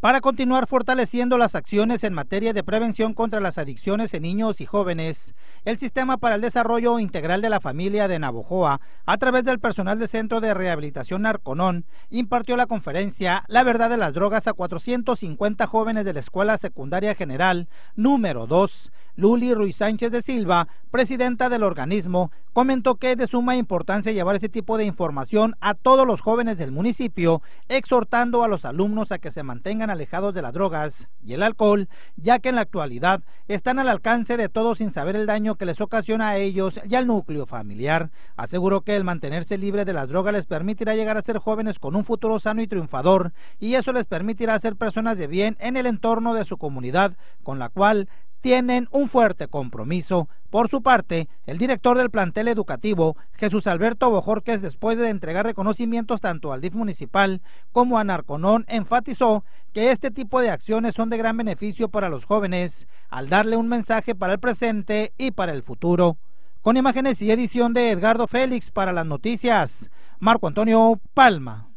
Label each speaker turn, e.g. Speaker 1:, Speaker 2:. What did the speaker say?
Speaker 1: para continuar fortaleciendo las acciones en materia de prevención contra las adicciones en niños y jóvenes. El Sistema para el Desarrollo Integral de la Familia de Navojoa, a través del personal del Centro de Rehabilitación Narconón, impartió la conferencia La verdad de las drogas a 450 jóvenes de la Escuela Secundaria General número 2 Luli Ruiz Sánchez de Silva, presidenta del organismo, comentó que es de suma importancia llevar ese tipo de información a todos los jóvenes del municipio, exhortando a los alumnos a que se mantengan alejados de las drogas y el alcohol, ya que en la actualidad están al alcance de todos sin saber el daño que les ocasiona a ellos y al núcleo familiar. Aseguró que el mantenerse libre de las drogas les permitirá llegar a ser jóvenes con un futuro sano y triunfador, y eso les permitirá ser personas de bien en el entorno de su comunidad, con la cual tienen un fuerte compromiso. Por su parte, el director del plantel educativo, Jesús Alberto Bojorques, después de entregar reconocimientos tanto al DIF municipal como a Narconón, enfatizó que este tipo de acciones son de gran beneficio para los jóvenes, al darle un mensaje para el presente y para el futuro. Con imágenes y edición de Edgardo Félix para las noticias, Marco Antonio Palma.